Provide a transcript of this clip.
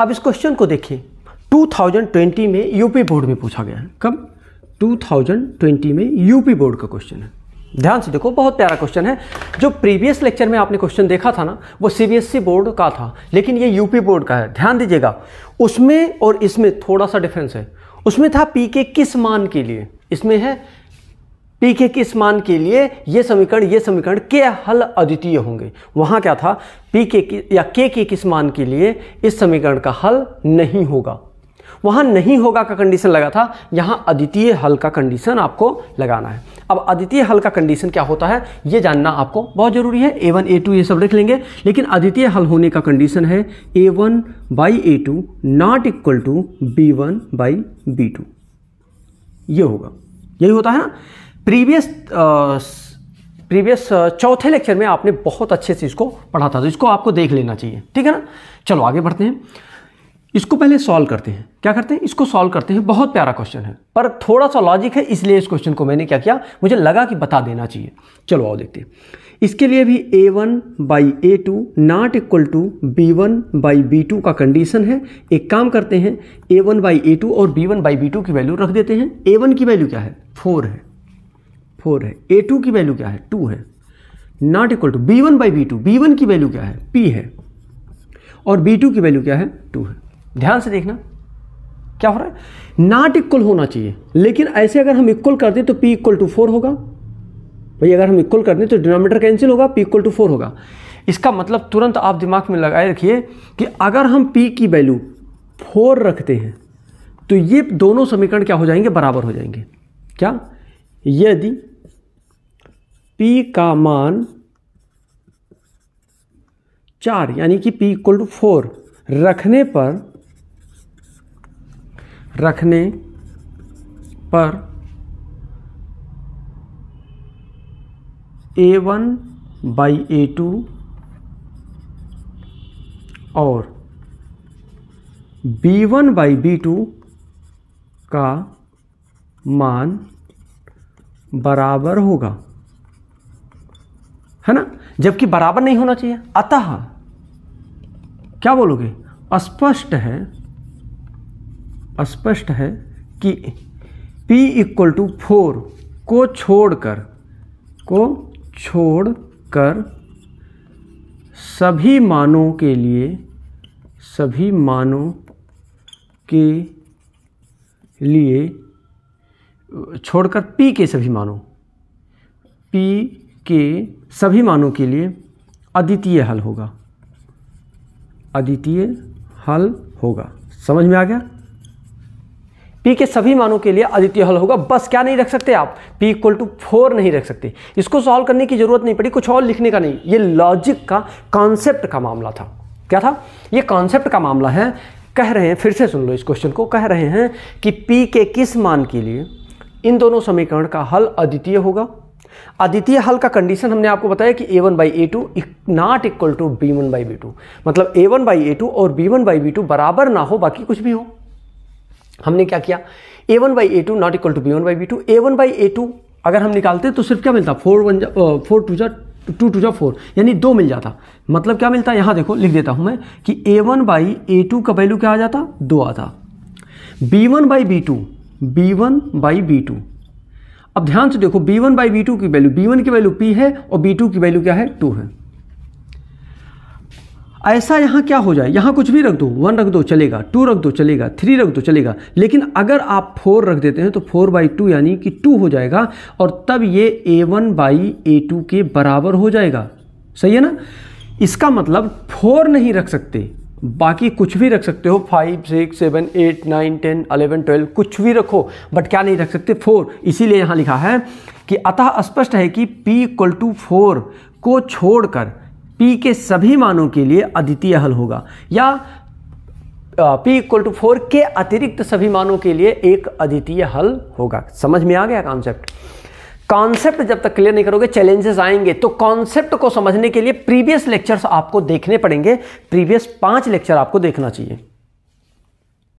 अब इस क्वेश्चन को देखिए 2020 में यूपी बोर्ड में पूछा गया है कब 2020 में यूपी बोर्ड का क्वेश्चन है ध्यान से देखो बहुत प्यारा क्वेश्चन है जो प्रीवियस लेक्चर में आपने क्वेश्चन देखा था ना वो सीबीएसई बोर्ड e का था लेकिन ये यूपी बोर्ड का है ध्यान दीजिएगा उसमें और इसमें थोड़ा सा डिफरेंस है उसमें था पी के किस मान के लिए इसमें है पी के किस मान के लिए ये समीकरण ये समीकरण के हल अद्वितीय होंगे वहाँ क्या था पी के या के के किस मान के लिए इस समीकरण का हल नहीं होगा वहाँ नहीं होगा का कंडीशन लगा था यहाँ अद्वितीय हल का कंडीशन आपको लगाना है अब अद्वितीय हल का कंडीशन क्या होता है ये जानना आपको बहुत ज़रूरी है ए वन ए टू ये सब रख लेंगे लेकिन अद्वितीय हल होने का कंडीशन है A one by A two not equal to B one by B two ये होगा यही होता है ना प्रीवियस प्रीवियस चौथे लेक्चर में आपने बहुत अच्छे से इसको पढ़ा था तो इसको आपको देख लेना चाहिए ठीक है ना चलो आगे बढ़ते हैं इसको पहले सॉल्व करते हैं क्या करते हैं इसको सॉल्व करते हैं बहुत प्यारा क्वेश्चन है पर थोड़ा सा लॉजिक है इसलिए इस क्वेश्चन को मैंने क्या किया मुझे लगा कि बता देना चाहिए चलो आओ देखते हैं इसके लिए भी A one by A two not equal to B one by B two का कंडीशन है एक काम करते हैं A one by A two और B one by B two की वैल्यू रख देते हैं ए वन की वैल्यू क्या है फोर है फोर है ए टू की वैल्यू क्या है टू है not equal to B one by B two B one की वैल्यू क्या है पी है और बी टू की वैल्यू क्या है टू है ध्यान से देखना क्या हो रहा है नॉट इक्वल होना चाहिए लेकिन ऐसे अगर हम इक्वल कर दें तो पी इक्वल टू फोर होगा भाई अगर हम इक्वल कर दें तो डिनोमीटर कैंसिल होगा पी इक्वल टू फोर होगा इसका मतलब तुरंत आप दिमाग में लगाए रखिए कि अगर हम पी की वैल्यू फोर रखते हैं तो ये दोनों समीकरण क्या हो जाएंगे बराबर हो जाएंगे क्या यदि P का मान चार यानी कि P इक्वल टू फोर रखने पर रखने पर A one by A two और B one by B two का मान बराबर होगा है ना जबकि बराबर नहीं होना चाहिए अतः क्या बोलोगे स्पष्ट है स्पष्ट है कि p इक्वल टू फोर को छोड़कर को छोड़कर सभी मानों के लिए सभी मानों के लिए छोड़कर p के सभी मानों p के सभी मानों के लिए अद्वितीय हल होगा अद्वितीय हल होगा समझ में आ गया पी के सभी मानों के लिए अद्वितीय हल होगा बस क्या नहीं रख सकते आप पी इक्वल टू फोर नहीं रख सकते इसको सॉल्व करने की जरूरत नहीं पड़ी कुछ और लिखने का नहीं ये लॉजिक का कॉन्सेप्ट का मामला था क्या था ये कॉन्सेप्ट का मामला है कह रहे हैं फिर से सुन लो इस क्वेश्चन को कह रहे हैं कि पी के किस मान के लिए इन दोनों समीकरण का हल अद्वितीय होगा अद्वितीय हल का कंडीशन हमने आपको बताया कि A one by A two not equal to B one by B two मतलब A one by A two और B one by B two बराबर ना हो बाकी कुछ भी हो हमने क्या किया A one by A two not equal to B one by B two A one by A two अगर हम निकालते तो सिर्फ क्या मिलता फोर वन फोर टू जा टू टू जा फोर यानी दो मिल जाता मतलब क्या मिलता यहां देखो लिख देता हूं मैं कि A one by A two का वैल्यू क्या आ जाता दो आता B one by B two B one by B two अब ध्यान से देखो B one by B two की वैल्यू बी वन की वैल्यू पी है और बी टू की वैल्यू क्या है टू है ऐसा यहां क्या हो जाए यहां कुछ भी रख दो वन रख दो चलेगा टू रख दो चलेगा थ्री रख दो चलेगा लेकिन अगर आप फोर रख देते हैं तो फोर बाई टू यानी कि टू हो जाएगा और तब ये A one by A two के बराबर हो जाएगा सही है ना इसका मतलब फोर नहीं रख सकते बाकी कुछ भी रख सकते हो five six seven eight nine ten eleven twelve कुछ भी रखो बट क्या नहीं रख सकते फोर इसीलिए यहाँ लिखा है कि अतः स्पष्ट है कि p इक्वल टू फोर को छोड़कर p के सभी मानों के लिए अद्वितीय हल होगा या p इक्वल टू फोर के अतिरिक्त सभी मानों के लिए एक अद्वितीय हल होगा समझ में आ गया कॉन्सेप्ट कॉन्सेप्ट जब तक क्लियर नहीं करोगे चैलेंजेस आएंगे तो कॉन्सेप्ट को समझने के लिए प्रीवियस लेक्चर्स आपको देखने पड़ेंगे प्रीवियस पांच लेक्चर आपको देखना चाहिए